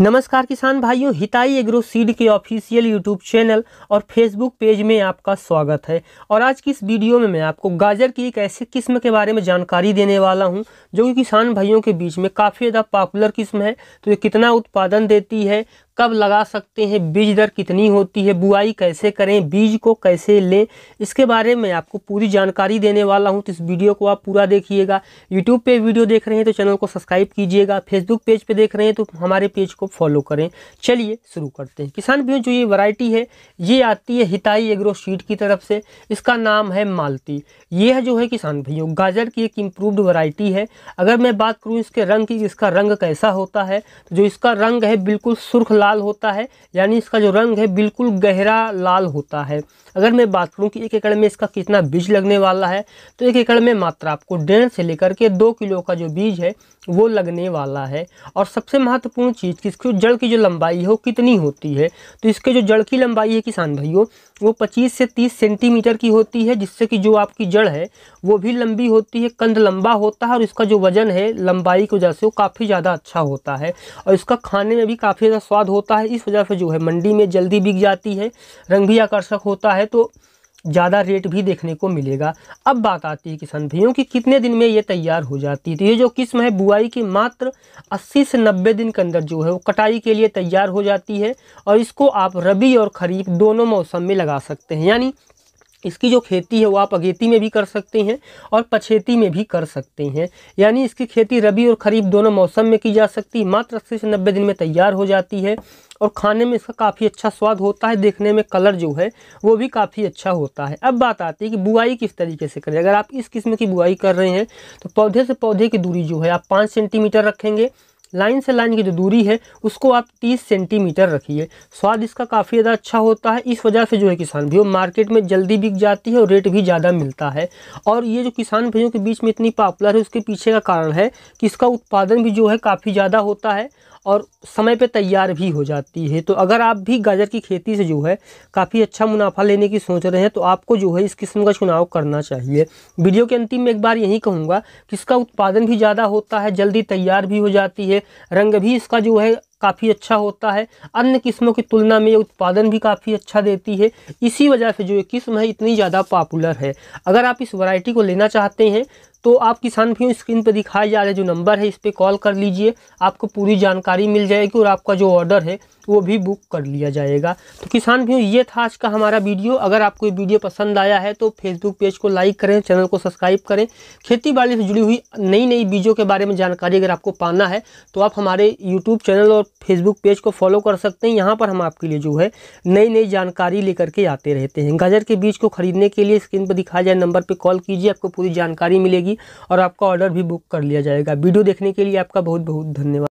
नमस्कार किसान भाइयों हिताई एग्रो सीड के ऑफिशियल यूट्यूब चैनल और फेसबुक पेज में आपका स्वागत है और आज की इस वीडियो में मैं आपको गाजर की एक ऐसी किस्म के बारे में जानकारी देने वाला हूं जो कि किसान भाइयों के बीच में काफ़ी ज़्यादा पॉपुलर किस्म है तो ये कितना उत्पादन देती है कब लगा सकते हैं बीज दर कितनी होती है बुआई कैसे करें बीज को कैसे लें इसके बारे में आपको पूरी जानकारी देने वाला हूं तो इस वीडियो को आप पूरा देखिएगा यूट्यूब पे वीडियो देख रहे हैं तो चैनल को सब्सक्राइब कीजिएगा फेसबुक पेज पे देख रहे हैं तो हमारे पेज को फॉलो करें चलिए शुरू करते हैं किसान भी जो ये वरायटी है ये आती है हिताई एग्रोशीट की तरफ से इसका नाम है मालती यह जो है किसान भैया गाजर की एक इम्प्रूवड वरायटी है अगर मैं बात करूँ इसके रंग की इसका रंग कैसा होता है तो जो इसका रंग है बिल्कुल सुर्ख लाल लाल होता है यानी इसका जो रंग है बिल्कुल गहरा लाल होता है अगर मैं बात करूं कि एक एकड़ में इसका कितना बीज लगने वाला है तो एक एकड़ में मात्र आपको डेढ़ से लेकर के दो किलो का जो बीज है वो लगने वाला है और सबसे महत्वपूर्ण चीज़ कि इसकी जड़ की जो लंबाई है वो कितनी होती है तो इसके जो जड़ की लंबाई है किसान भाइयों वो 25 से 30 सेंटीमीटर की होती है जिससे कि जो आपकी जड़ है वो भी लंबी होती है कंध लंबा होता है और इसका जो वजन है लंबाई की वजह से वो काफ़ी ज़्यादा अच्छा होता है और इसका खाने में भी काफ़ी ज़्यादा स्वाद हो होता है इस वजह से जो है मंडी में जल्दी बिक जाती है रंग भी आकर्षक होता है तो ज़्यादा रेट भी देखने को मिलेगा अब बात आती है किसान भाइयों की कितने दिन में ये तैयार हो जाती है तो ये जो किस्म है बुआई की मात्र 80 से 90 दिन के अंदर जो है वो कटाई के लिए तैयार हो जाती है और इसको आप रबी और खरीफ दोनों मौसम में लगा सकते हैं यानी इसकी जो खेती है वो आप अगेती में भी कर सकते हैं और पछेती में भी कर सकते हैं यानी इसकी खेती रबी और खरीफ दोनों मौसम में की जा सकती है मात्र अस्सी से नब्बे दिन में तैयार हो जाती है और खाने में इसका काफ़ी अच्छा स्वाद होता है देखने में कलर जो है वो भी काफ़ी अच्छा होता है अब बात आती है कि बुआई किस तरीके से करें अगर आप इस किस्म की बुआई कर रहे हैं तो पौधे से पौधे की दूरी जो है आप पाँच सेंटीमीटर रखेंगे लाइन से लाइन की जो दूरी है उसको आप 30 सेंटीमीटर रखिए स्वाद इसका काफ़ी ज़्यादा अच्छा होता है इस वजह से जो है किसान भैया मार्केट में जल्दी बिक जाती है और रेट भी ज़्यादा मिलता है और ये जो किसान भैयों के बीच में इतनी पॉपुलर है उसके पीछे का कारण है कि इसका उत्पादन भी जो है काफ़ी ज़्यादा होता है और समय पे तैयार भी हो जाती है तो अगर आप भी गाजर की खेती से जो है काफ़ी अच्छा मुनाफा लेने की सोच रहे हैं तो आपको जो है इस किस्म का चुनाव करना चाहिए वीडियो के अंतिम में एक बार यही कहूँगा कि इसका उत्पादन भी ज़्यादा होता है जल्दी तैयार भी हो जाती है है रंग भी इसका जो है काफ़ी अच्छा होता है अन्य किस्मों की तुलना में ये उत्पादन भी काफ़ी अच्छा देती है इसी वजह से जो ये किस्म है इतनी ज़्यादा पॉपुलर है अगर आप इस वैरायटी को लेना चाहते हैं तो आप किसान भी स्क्रीन पर दिखाया जा रहा है जो नंबर है इस पर कॉल कर लीजिए आपको पूरी जानकारी मिल जाएगी और आपका जो ऑर्डर है वो भी बुक कर लिया जाएगा तो किसान भी ये था आज का हमारा वीडियो अगर आपको ये वीडियो पसंद आया है तो फेसबुक पेज को लाइक करें चैनल को सब्सक्राइब करें खेती बाड़ी से जुड़ी हुई नई नई बीजों के बारे में जानकारी अगर आपको पाना है तो आप हमारे यूट्यूब चैनल और फेसबुक पेज को फॉलो कर सकते हैं यहाँ पर हम आपके लिए जो है नई नई जानकारी लेकर के आते रहते हैं गाजर के बीज को खरीदने के लिए स्क्रीन पर दिखाया जाए नंबर पर कॉल कीजिए आपको पूरी जानकारी मिलेगी जाएगी और आपका ऑर्डर भी बुक कर लिया जाएगा वीडियो देखने के लिए आपका बहुत बहुत धन्यवाद